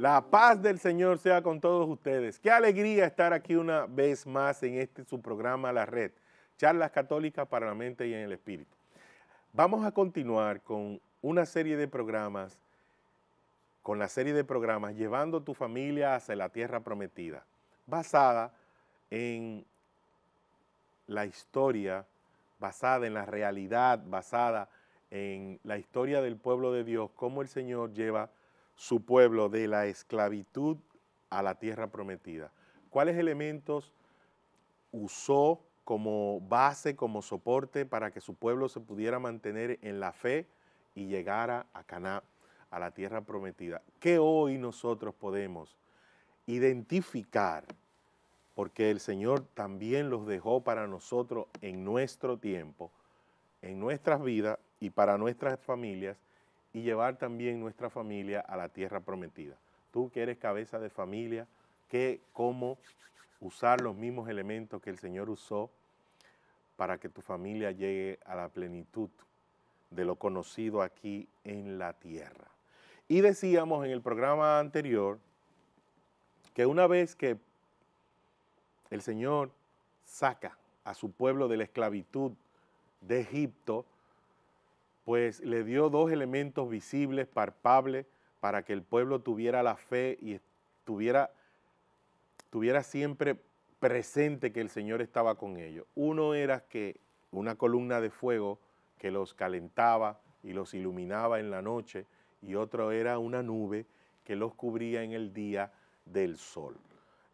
La paz del Señor sea con todos ustedes. Qué alegría estar aquí una vez más en este su programa La Red, charlas católicas para la mente y en el espíritu. Vamos a continuar con una serie de programas, con la serie de programas Llevando tu familia hacia la tierra prometida, basada en la historia, basada en la realidad, basada en la historia del pueblo de Dios, cómo el Señor lleva su pueblo de la esclavitud a la tierra prometida. ¿Cuáles elementos usó como base, como soporte para que su pueblo se pudiera mantener en la fe y llegara a Cana, a la tierra prometida? ¿Qué hoy nosotros podemos identificar? Porque el Señor también los dejó para nosotros en nuestro tiempo, en nuestras vidas y para nuestras familias y llevar también nuestra familia a la tierra prometida. Tú que eres cabeza de familia, ¿qué, cómo usar los mismos elementos que el Señor usó para que tu familia llegue a la plenitud de lo conocido aquí en la tierra. Y decíamos en el programa anterior que una vez que el Señor saca a su pueblo de la esclavitud de Egipto, pues le dio dos elementos visibles, palpables, para que el pueblo tuviera la fe y tuviera, siempre presente que el Señor estaba con ellos. Uno era que una columna de fuego que los calentaba y los iluminaba en la noche, y otro era una nube que los cubría en el día del sol.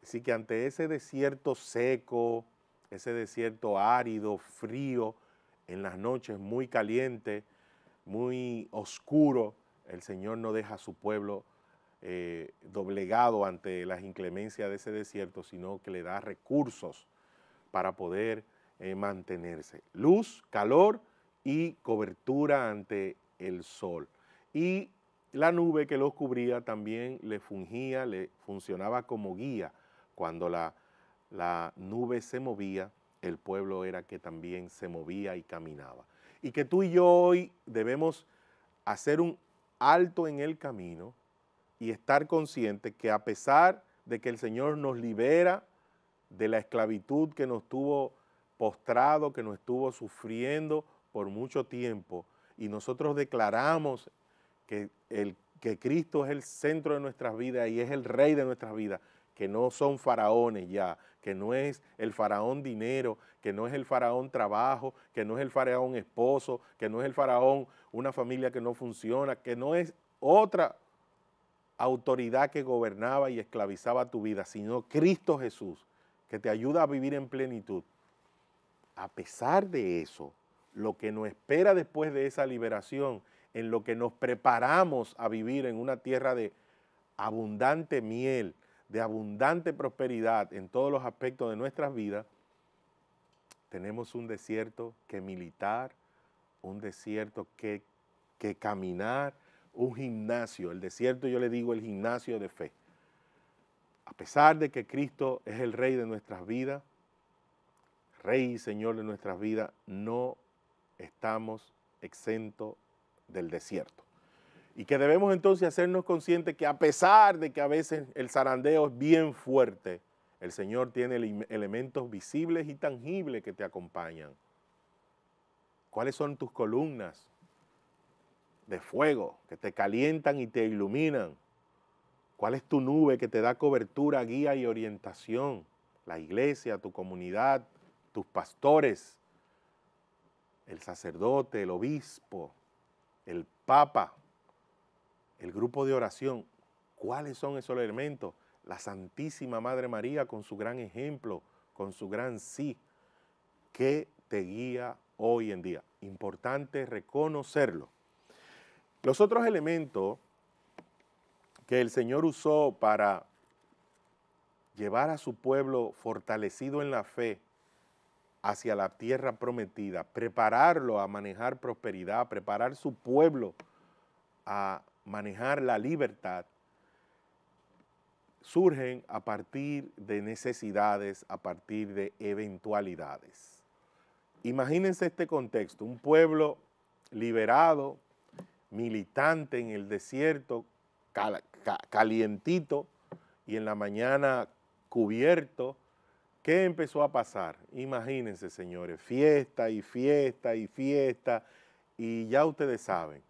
Así que ante ese desierto seco, ese desierto árido, frío, en las noches muy calientes, muy oscuro, el Señor no deja a su pueblo eh, doblegado ante las inclemencias de ese desierto, sino que le da recursos para poder eh, mantenerse. Luz, calor y cobertura ante el sol. Y la nube que los cubría también le fungía, le funcionaba como guía. Cuando la nube se movía, el pueblo era que también se movía y caminaba y que tú y yo hoy debemos hacer un alto en el camino y estar conscientes que a pesar de que el Señor nos libera de la esclavitud que nos tuvo postrado, que nos estuvo sufriendo por mucho tiempo, y nosotros declaramos que, el, que Cristo es el centro de nuestras vidas y es el Rey de nuestras vidas, que no son faraones ya, que no es el faraón dinero, que no es el faraón trabajo, que no es el faraón esposo, que no es el faraón una familia que no funciona, que no es otra autoridad que gobernaba y esclavizaba tu vida, sino Cristo Jesús, que te ayuda a vivir en plenitud. A pesar de eso, lo que nos espera después de esa liberación, en lo que nos preparamos a vivir en una tierra de abundante miel, de abundante prosperidad en todos los aspectos de nuestras vidas, tenemos un desierto que militar, un desierto que, caminar, un gimnasio. El desierto yo le digo el gimnasio de fe. A pesar de que Cristo es el rey de nuestras vidas, rey y señor de nuestras vidas, no estamos exentos del desierto. Y que debemos entonces hacernos conscientes que a pesar de que a veces el zarandeo es bien fuerte, el Señor tiene elementos visibles y tangibles que te acompañan. ¿Cuáles son tus columnas de fuego que te calientan y te iluminan? ¿Cuál es tu nube que te da cobertura, guía y orientación? La iglesia, tu comunidad, tus pastores, el sacerdote, el obispo, el papa, el grupo de oración, ¿cuáles son esos elementos? La Santísima Madre María con su gran ejemplo, con su gran sí, que te guía hoy en día. Importante reconocerlo. Los otros elementos que el Señor usó para llevar a su pueblo fortalecido en la fe hacia la tierra prometida, prepararlo a manejar prosperidad, preparar su pueblo a manejar la libertad surgen a partir de necesidades, a partir de eventualidades. Imagínense este contexto, un pueblo liberado, militante en el desierto, calientito y en la mañana cubierto. ¿Qué empezó a pasar? Imagínense, señores, fiesta y fiesta y fiesta y ya ustedes saben,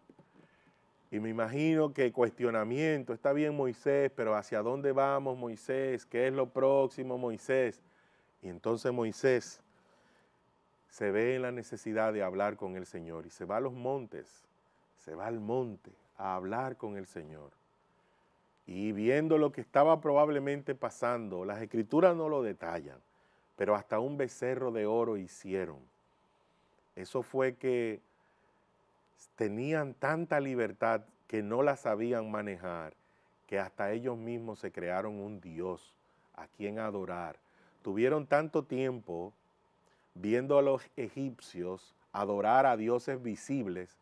y me imagino que cuestionamiento, está bien Moisés, pero ¿hacia dónde vamos Moisés? ¿Qué es lo próximo Moisés? Y entonces Moisés se ve en la necesidad de hablar con el Señor y se va a los montes, se va al monte a hablar con el Señor. Y viendo lo que estaba probablemente pasando, las escrituras no lo detallan, pero hasta un becerro de oro hicieron. Eso fue que tenían tanta libertad que no la sabían manejar, que hasta ellos mismos se crearon un Dios a quien adorar. Tuvieron tanto tiempo viendo a los egipcios adorar a dioses visibles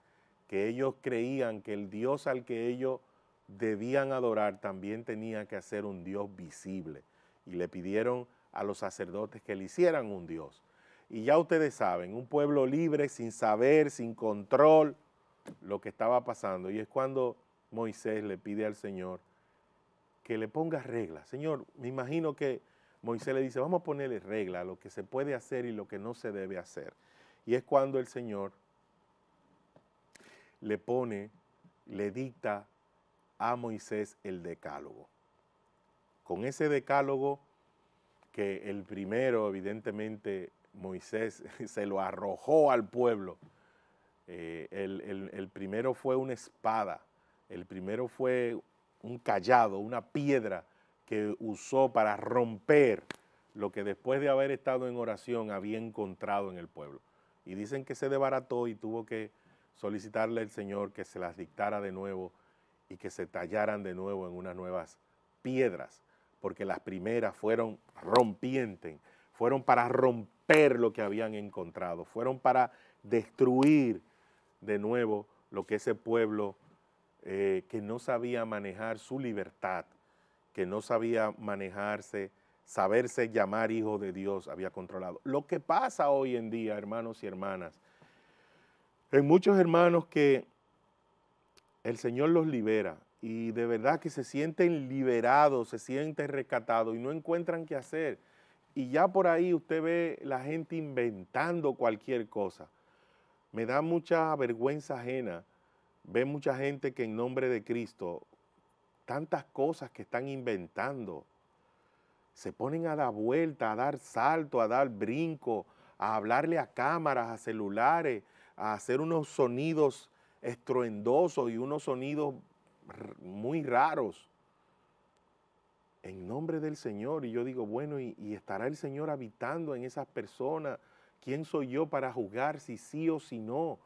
que ellos creían que el Dios al que ellos debían adorar también tenía que hacer un Dios visible. Y le pidieron a los sacerdotes que le hicieran un Dios. Y ya ustedes saben, un pueblo libre, sin saber, sin control, lo que estaba pasando. Y es cuando Moisés le pide al Señor que le ponga reglas. Señor, me imagino que Moisés le dice, vamos a ponerle regla a lo que se puede hacer y lo que no se debe hacer. Y es cuando el Señor le pone, le dicta a Moisés el decálogo. Con ese decálogo, que el primero, evidentemente, Moisés se lo arrojó al pueblo eh, el, primero fue una espada, el primero fue un callado, una piedra que usó para romper lo que después de haber estado en oración había encontrado en el pueblo. Y dicen que se debarató y tuvo que solicitarle al Señor que se las dictara de nuevo y que se tallaran de nuevo en unas nuevas piedras, porque las primeras fueron rompientes, fueron para romper lo que habían encontrado, fueron para destruir de nuevo lo que ese pueblo eh, que no sabía manejar su libertad, que no sabía manejarse, saberse llamar hijo de Dios, había controlado. Lo que pasa hoy en día, hermanos y hermanas, hay muchos hermanos que el Señor los libera y de verdad que se sienten liberados, se sienten rescatados y no encuentran qué hacer. Y ya por ahí usted ve la gente inventando cualquier cosa. Me da mucha vergüenza ajena ver mucha gente que en nombre de Cristo, tantas cosas que están inventando, se ponen a dar vuelta, a dar salto, a dar brinco, a hablarle a cámaras, a celulares, a hacer unos sonidos estruendosos y unos sonidos muy raros en nombre del Señor. Y yo digo, bueno, y, y estará el Señor habitando en esas personas ¿Quién soy yo para juzgar si sí o si no?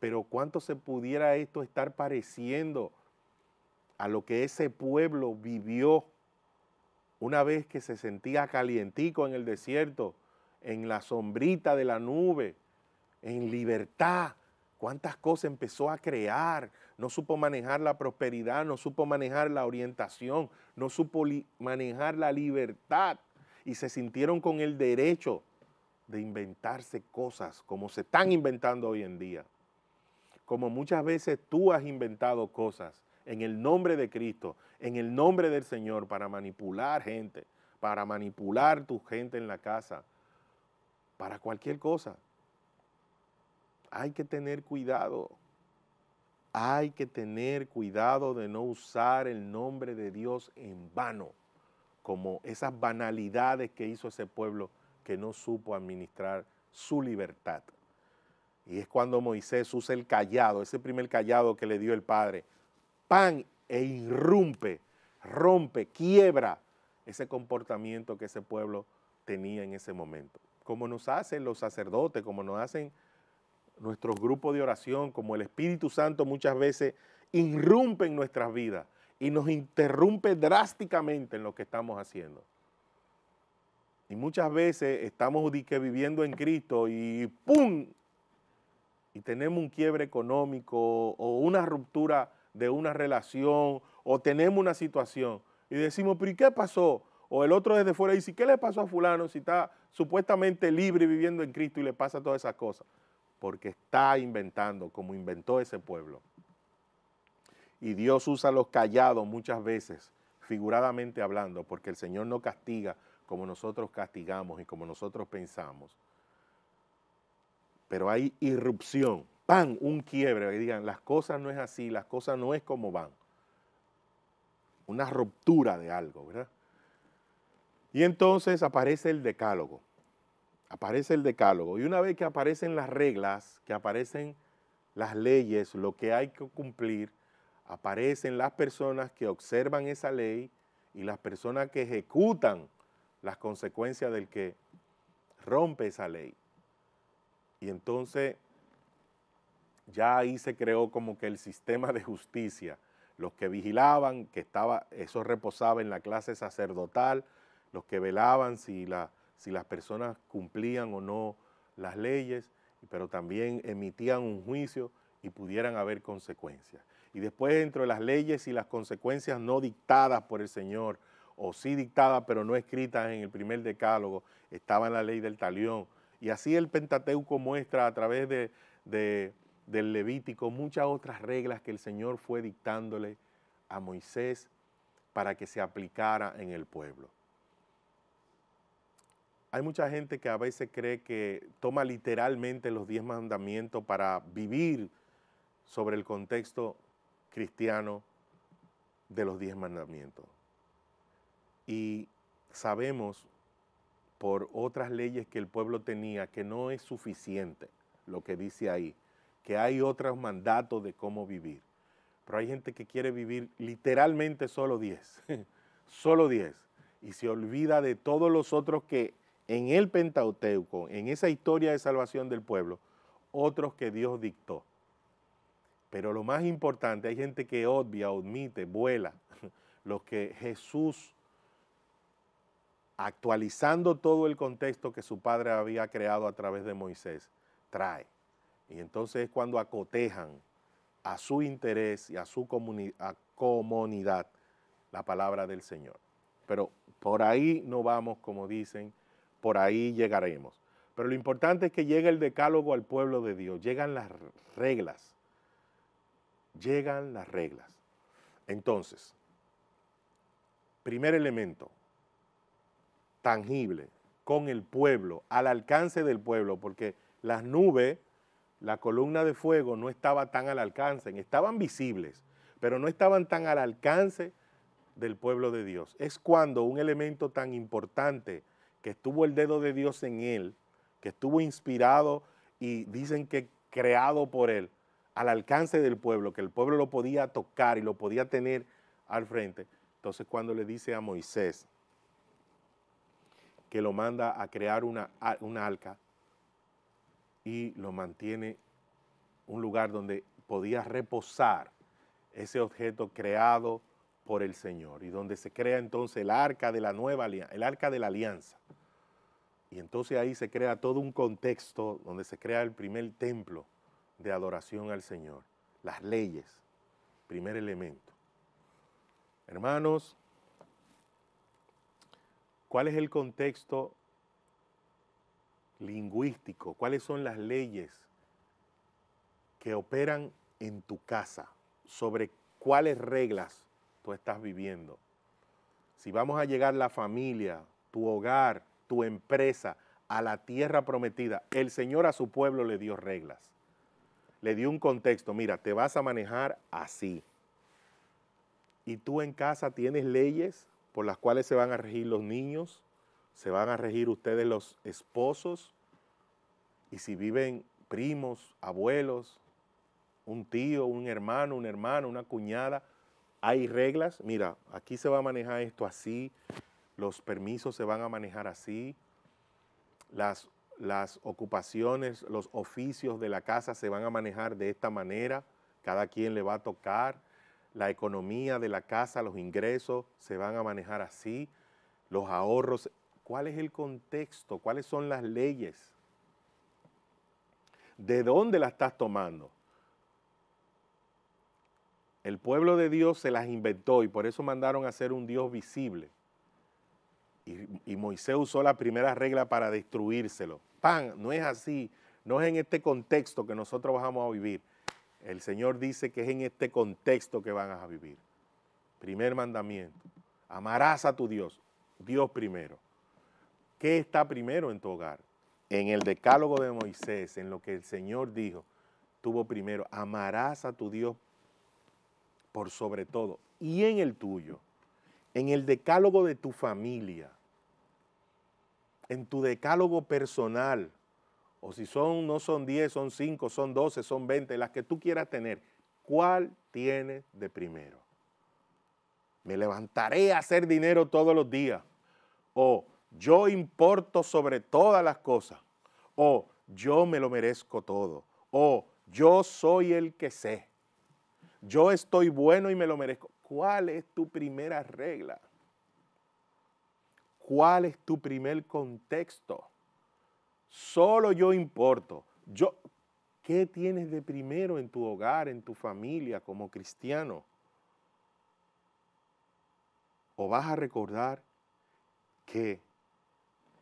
Pero cuánto se pudiera esto estar pareciendo a lo que ese pueblo vivió una vez que se sentía calientico en el desierto, en la sombrita de la nube, en libertad. Cuántas cosas empezó a crear, no supo manejar la prosperidad, no supo manejar la orientación, no supo manejar la libertad y se sintieron con el derecho de inventarse cosas como se están inventando hoy en día. Como muchas veces tú has inventado cosas en el nombre de Cristo, en el nombre del Señor, para manipular gente, para manipular tu gente en la casa, para cualquier cosa. Hay que tener cuidado. Hay que tener cuidado de no usar el nombre de Dios en vano, como esas banalidades que hizo ese pueblo que no supo administrar su libertad. Y es cuando Moisés usa el callado, ese primer callado que le dio el Padre, pan e irrumpe, rompe, quiebra ese comportamiento que ese pueblo tenía en ese momento. Como nos hacen los sacerdotes, como nos hacen nuestros grupos de oración, como el Espíritu Santo muchas veces irrumpe en nuestras vidas y nos interrumpe drásticamente en lo que estamos haciendo. Y muchas veces estamos viviendo en Cristo y ¡pum! Y tenemos un quiebre económico o una ruptura de una relación o tenemos una situación y decimos, pero ¿y qué pasó? O el otro desde fuera dice, ¿qué le pasó a fulano si está supuestamente libre viviendo en Cristo y le pasa todas esas cosas? Porque está inventando como inventó ese pueblo. Y Dios usa los callados muchas veces, figuradamente hablando, porque el Señor no castiga como nosotros castigamos y como nosotros pensamos. Pero hay irrupción, ¡pam! Un quiebre, digan, las cosas no es así, las cosas no es como van. Una ruptura de algo, ¿verdad? Y entonces aparece el decálogo. Aparece el decálogo. Y una vez que aparecen las reglas, que aparecen las leyes, lo que hay que cumplir, aparecen las personas que observan esa ley y las personas que ejecutan las consecuencias del que rompe esa ley. Y entonces ya ahí se creó como que el sistema de justicia, los que vigilaban, que estaba, eso reposaba en la clase sacerdotal, los que velaban si, si las personas cumplían o no las leyes, pero también emitían un juicio y pudieran haber consecuencias. Y después dentro de las leyes y las consecuencias no dictadas por el Señor o sí dictada, pero no escritas en el primer decálogo, estaba en la ley del talión. Y así el Pentateuco muestra a través del Levítico muchas otras reglas que el Señor fue dictándole a Moisés para que se aplicara en el pueblo. Hay mucha gente que a veces cree que toma literalmente los diez mandamientos para vivir sobre el contexto cristiano de los diez mandamientos. Y sabemos por otras leyes que el pueblo tenía que no es suficiente lo que dice ahí, que hay otros mandatos de cómo vivir. Pero hay gente que quiere vivir literalmente solo 10, solo 10, y se olvida de todos los otros que en el Pentateuco, en esa historia de salvación del pueblo, otros que Dios dictó. Pero lo más importante, hay gente que obvia, omite, vuela, los que Jesús actualizando todo el contexto que su padre había creado a través de Moisés, trae. Y entonces es cuando acotejan a su interés y a su comunidad la palabra del Señor. Pero por ahí no vamos, como dicen, por ahí llegaremos. Pero lo importante es que llegue el decálogo al pueblo de Dios, llegan las reglas, llegan las reglas. Entonces, primer elemento, tangible, con el pueblo, al alcance del pueblo, porque las nubes, la columna de fuego no estaba tan al alcance, estaban visibles, pero no estaban tan al alcance del pueblo de Dios. Es cuando un elemento tan importante que estuvo el dedo de Dios en él, que estuvo inspirado y dicen que creado por él, al alcance del pueblo, que el pueblo lo podía tocar y lo podía tener al frente. Entonces cuando le dice a Moisés, que lo manda a crear una, una alca y lo mantiene un lugar donde podía reposar ese objeto creado por el Señor y donde se crea entonces el arca de la nueva alianza, el arca de la alianza. Y entonces ahí se crea todo un contexto donde se crea el primer templo de adoración al Señor, las leyes, primer elemento. Hermanos, ¿Cuál es el contexto lingüístico? ¿Cuáles son las leyes que operan en tu casa? ¿Sobre cuáles reglas tú estás viviendo? Si vamos a llegar la familia, tu hogar, tu empresa, a la tierra prometida, el Señor a su pueblo le dio reglas. Le dio un contexto, mira, te vas a manejar así. Y tú en casa tienes leyes por las cuales se van a regir los niños, se van a regir ustedes los esposos, y si viven primos, abuelos, un tío, un hermano, un hermano, una cuñada, hay reglas, mira, aquí se va a manejar esto así, los permisos se van a manejar así, las ocupaciones, los oficios de la casa se van a manejar de esta manera, cada quien le va a tocar, la economía de la casa, los ingresos se van a manejar así, los ahorros, cuál es el contexto, cuáles son las leyes, de dónde las estás tomando. El pueblo de Dios se las inventó y por eso mandaron a ser un Dios visible. Y, Moisés usó la primera regla para destruírselo. Pan, no es así, no es en este contexto que nosotros vamos a vivir. El Señor dice que es en este contexto que van a vivir. Primer mandamiento, amarás a tu Dios, Dios primero. ¿Qué está primero en tu hogar? En el decálogo de Moisés, en lo que el Señor dijo, tuvo primero, amarás a tu Dios por sobre todo. Y en el tuyo, en el decálogo de tu familia, en tu decálogo personal, o si son, no son 10, son 5, son 12, son 20, las que tú quieras tener, ¿cuál tienes de primero? Me levantaré a hacer dinero todos los días. O yo importo sobre todas las cosas. O yo me lo merezco todo. O yo soy el que sé. Yo estoy bueno y me lo merezco. ¿Cuál es tu primera regla? ¿Cuál es tu primer contexto? Solo yo importo. Yo, ¿Qué tienes de primero en tu hogar, en tu familia como cristiano? ¿O vas a recordar que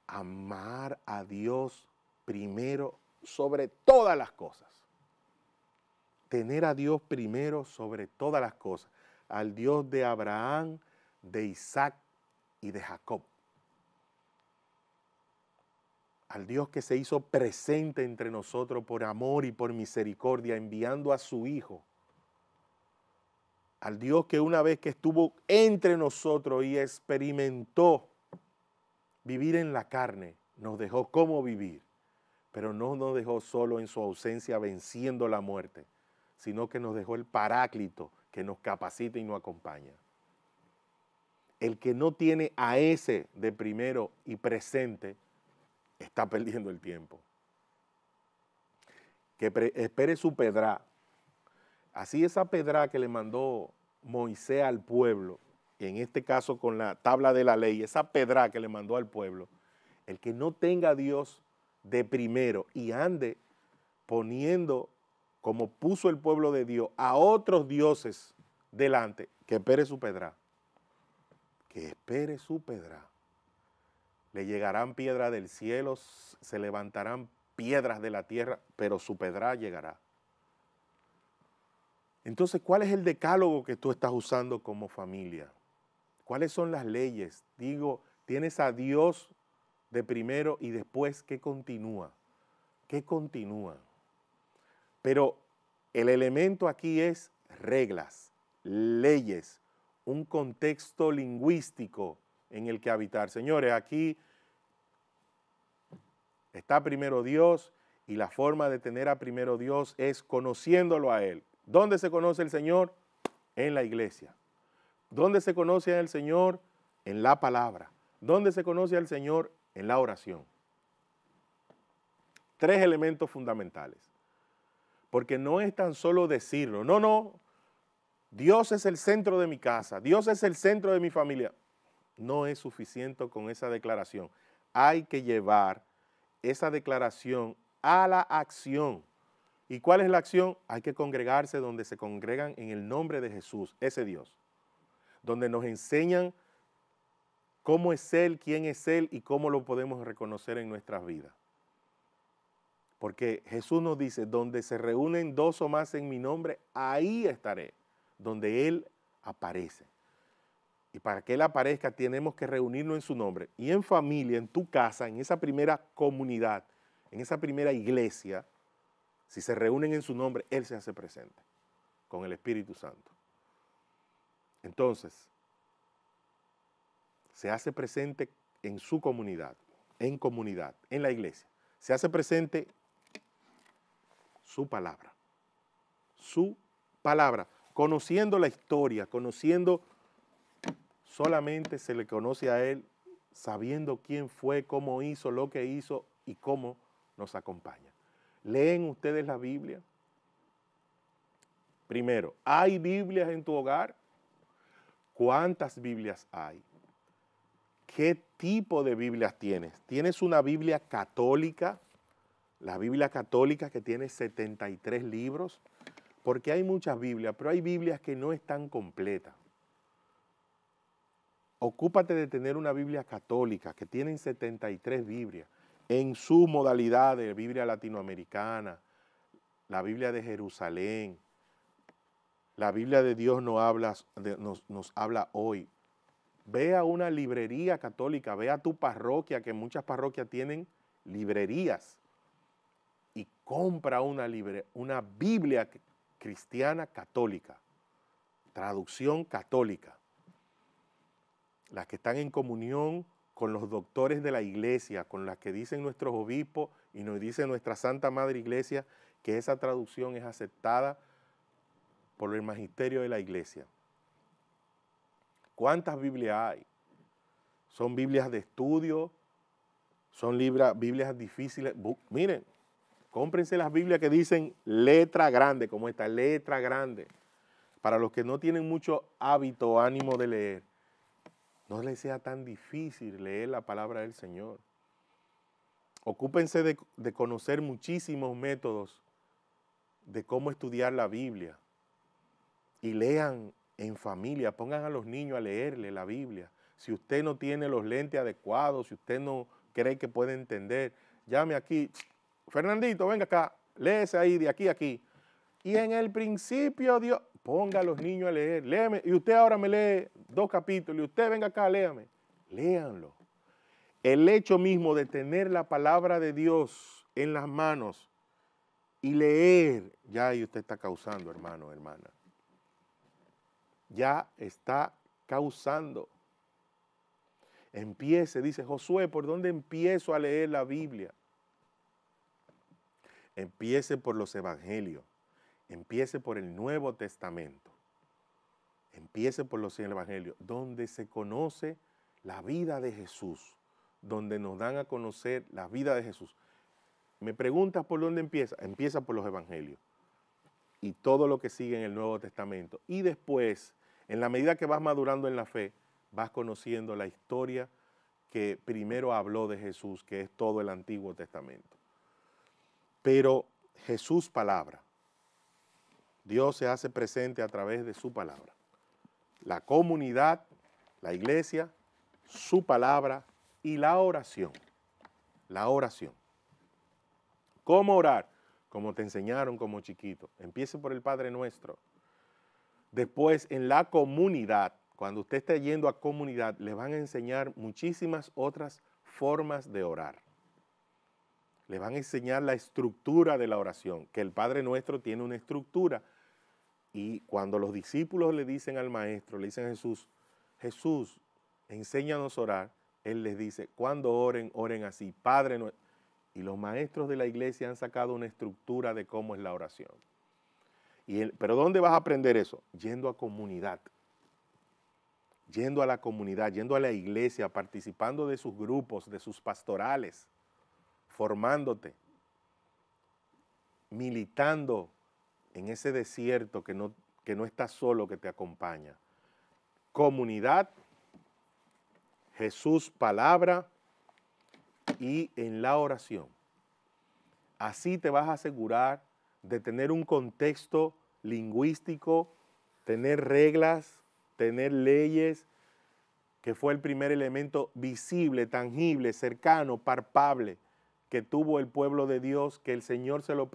amar a Dios primero sobre todas las cosas? Tener a Dios primero sobre todas las cosas. Al Dios de Abraham, de Isaac y de Jacob al Dios que se hizo presente entre nosotros por amor y por misericordia, enviando a su Hijo, al Dios que una vez que estuvo entre nosotros y experimentó vivir en la carne, nos dejó cómo vivir, pero no nos dejó solo en su ausencia venciendo la muerte, sino que nos dejó el paráclito que nos capacita y nos acompaña. El que no tiene a ese de primero y presente, está perdiendo el tiempo. Que espere su pedra. Así esa pedra que le mandó Moisés al pueblo, en este caso con la tabla de la ley, esa pedra que le mandó al pueblo, el que no tenga a Dios de primero y ande poniendo, como puso el pueblo de Dios, a otros dioses delante, que espere su pedra. Que espere su pedra. Le llegarán piedras del cielo, se levantarán piedras de la tierra, pero su pedra llegará. Entonces, ¿cuál es el decálogo que tú estás usando como familia? ¿Cuáles son las leyes? Digo, tienes a Dios de primero y después, ¿qué continúa? ¿Qué continúa? Pero el elemento aquí es reglas, leyes, un contexto lingüístico en el que habitar. Señores, aquí está primero Dios y la forma de tener a primero Dios es conociéndolo a Él. ¿Dónde se conoce el Señor? En la iglesia. ¿Dónde se conoce al Señor? En la palabra. ¿Dónde se conoce al Señor? En la oración. Tres elementos fundamentales. Porque no es tan solo decirlo. No, no. Dios es el centro de mi casa. Dios es el centro de mi familia no es suficiente con esa declaración. Hay que llevar esa declaración a la acción. ¿Y cuál es la acción? Hay que congregarse donde se congregan en el nombre de Jesús, ese Dios, donde nos enseñan cómo es Él, quién es Él y cómo lo podemos reconocer en nuestras vidas. Porque Jesús nos dice, donde se reúnen dos o más en mi nombre, ahí estaré, donde Él aparece. Y para que Él aparezca tenemos que reunirnos en su nombre y en familia, en tu casa, en esa primera comunidad, en esa primera iglesia. Si se reúnen en su nombre, Él se hace presente con el Espíritu Santo. Entonces, se hace presente en su comunidad, en comunidad, en la iglesia. Se hace presente su palabra, su palabra, conociendo la historia, conociendo solamente se le conoce a Él sabiendo quién fue, cómo hizo, lo que hizo y cómo nos acompaña. ¿Leen ustedes la Biblia? Primero, ¿hay Biblias en tu hogar? ¿Cuántas Biblias hay? ¿Qué tipo de Biblias tienes? ¿Tienes una Biblia católica? La Biblia católica que tiene 73 libros, porque hay muchas Biblias, pero hay Biblias que no están completas ocúpate de tener una Biblia católica, que tienen 73 Biblias, en su modalidad de Biblia latinoamericana, la Biblia de Jerusalén, la Biblia de Dios habla, nos, habla hoy. Ve a una librería católica, ve a tu parroquia, que muchas parroquias tienen librerías, y compra una, una Biblia cristiana católica, traducción católica las que están en comunión con los doctores de la iglesia, con las que dicen nuestros obispos y nos dice nuestra Santa Madre Iglesia, que esa traducción es aceptada por el magisterio de la iglesia. ¿Cuántas Biblias hay? Son Biblias de estudio, son Biblias difíciles. miren, cómprense las Biblias que dicen letra grande, como esta letra grande, para los que no tienen mucho hábito o ánimo de leer no les sea tan difícil leer la palabra del Señor. Ocúpense de, conocer muchísimos métodos de cómo estudiar la Biblia. Y lean en familia, pongan a los niños a leerle la Biblia. Si usted no tiene los lentes adecuados, si usted no cree que puede entender, llame aquí. Fernandito, venga acá, léese ahí, de aquí a aquí. Y en el principio Dios, Ponga a los niños a leer. Léame. Y usted ahora me lee dos capítulos. Y usted venga acá, léame. Léanlo. El hecho mismo de tener la palabra de Dios en las manos y leer, ya ahí usted está causando, hermano, hermana. Ya está causando. Empiece, dice Josué, ¿por dónde empiezo a leer la Biblia? Empiece por los evangelios. Empiece por el Nuevo Testamento. Empiece por los evangelios, donde se conoce la vida de Jesús, donde nos dan a conocer la vida de Jesús. Me preguntas por dónde empieza. Empieza por los evangelios y todo lo que sigue en el Nuevo Testamento. Y después, en la medida que vas madurando en la fe, vas conociendo la historia que primero habló de Jesús, que es todo el Antiguo Testamento. Pero Jesús palabra, Dios se hace presente a través de su palabra. La comunidad, la iglesia, su palabra y la oración. La oración. ¿Cómo orar? Como te enseñaron como chiquito. Empiece por el Padre Nuestro. Después, en la comunidad, cuando usted esté yendo a comunidad, le van a enseñar muchísimas otras formas de orar le van a enseñar la estructura de la oración, que el Padre Nuestro tiene una estructura. Y cuando los discípulos le dicen al Maestro, le dicen a Jesús, Jesús, enséñanos a orar, Él les dice, cuando oren, oren así, Padre Nuestro. Y los maestros de la iglesia han sacado una estructura de cómo es la oración. Y Pero ¿dónde vas a aprender eso? Yendo a comunidad. Yendo a la comunidad, yendo a la iglesia, participando de sus grupos, de sus pastorales formándote, militando en ese desierto que no, que no estás solo, que te acompaña. Comunidad, Jesús palabra y en la oración. Así te vas a asegurar de tener un contexto lingüístico, tener reglas, tener leyes, que fue el primer elemento visible, tangible, cercano, palpable que tuvo el pueblo de Dios, que el Señor se lo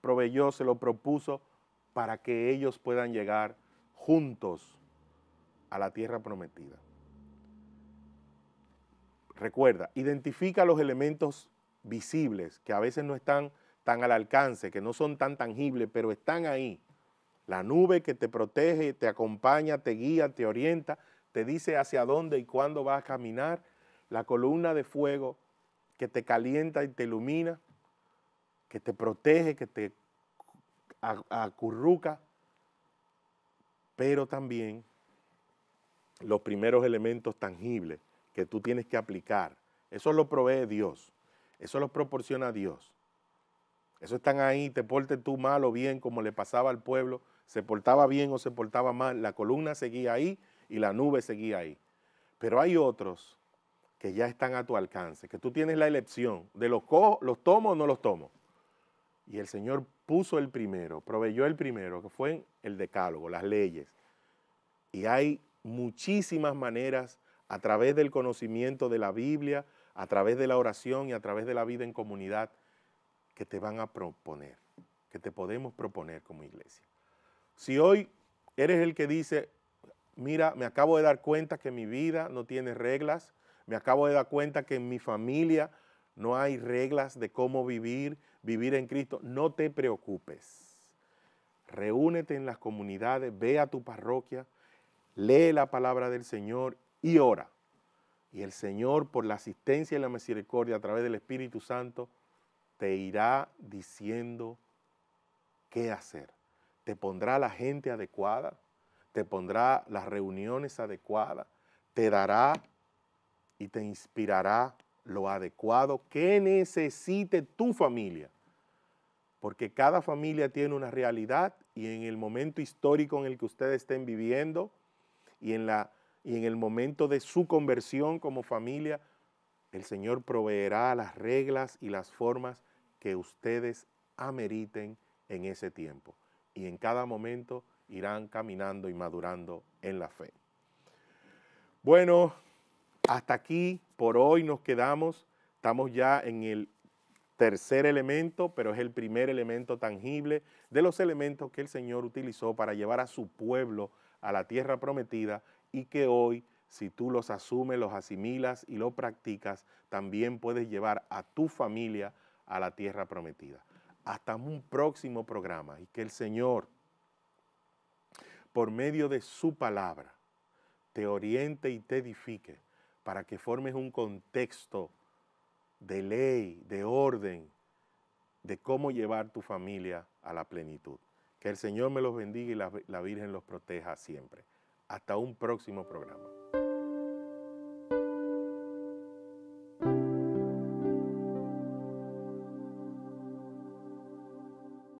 proveyó, se lo propuso, para que ellos puedan llegar juntos a la tierra prometida. Recuerda, identifica los elementos visibles que a veces no están tan al alcance, que no son tan tangibles, pero están ahí. La nube que te protege, te acompaña, te guía, te orienta, te dice hacia dónde y cuándo vas a caminar. La columna de fuego que te calienta y te ilumina, que te protege, que te acurruca, pero también los primeros elementos tangibles que tú tienes que aplicar. Eso lo provee Dios, eso lo proporciona Dios. Eso están ahí, te portes tú mal o bien, como le pasaba al pueblo, se portaba bien o se portaba mal, la columna seguía ahí y la nube seguía ahí. Pero hay otros que ya están a tu alcance, que tú tienes la elección de los cojo, los tomo o no los tomo. Y el Señor puso el primero, proveyó el primero, que fue el decálogo, las leyes. Y hay muchísimas maneras a través del conocimiento de la Biblia, a través de la oración y a través de la vida en comunidad que te van a proponer, que te podemos proponer como iglesia. Si hoy eres el que dice, mira, me acabo de dar cuenta que mi vida no tiene reglas, me acabo de dar cuenta que en mi familia no hay reglas de cómo vivir, vivir en Cristo. No te preocupes. Reúnete en las comunidades, ve a tu parroquia, lee la palabra del Señor y ora. Y el Señor, por la asistencia y la misericordia a través del Espíritu Santo, te irá diciendo qué hacer. Te pondrá la gente adecuada, te pondrá las reuniones adecuadas, te dará y te inspirará lo adecuado que necesite tu familia. Porque cada familia tiene una realidad y en el momento histórico en el que ustedes estén viviendo y en, la, y en el momento de su conversión como familia, el Señor proveerá las reglas y las formas que ustedes ameriten en ese tiempo. Y en cada momento irán caminando y madurando en la fe. Bueno, hasta aquí, por hoy nos quedamos. Estamos ya en el tercer elemento, pero es el primer elemento tangible de los elementos que el Señor utilizó para llevar a su pueblo a la tierra prometida y que hoy, si tú los asumes, los asimilas y los practicas, también puedes llevar a tu familia a la tierra prometida. Hasta un próximo programa y que el Señor, por medio de su palabra, te oriente y te edifique para que formes un contexto de ley, de orden, de cómo llevar tu familia a la plenitud. Que el Señor me los bendiga y la, Virgen los proteja siempre. Hasta un próximo programa.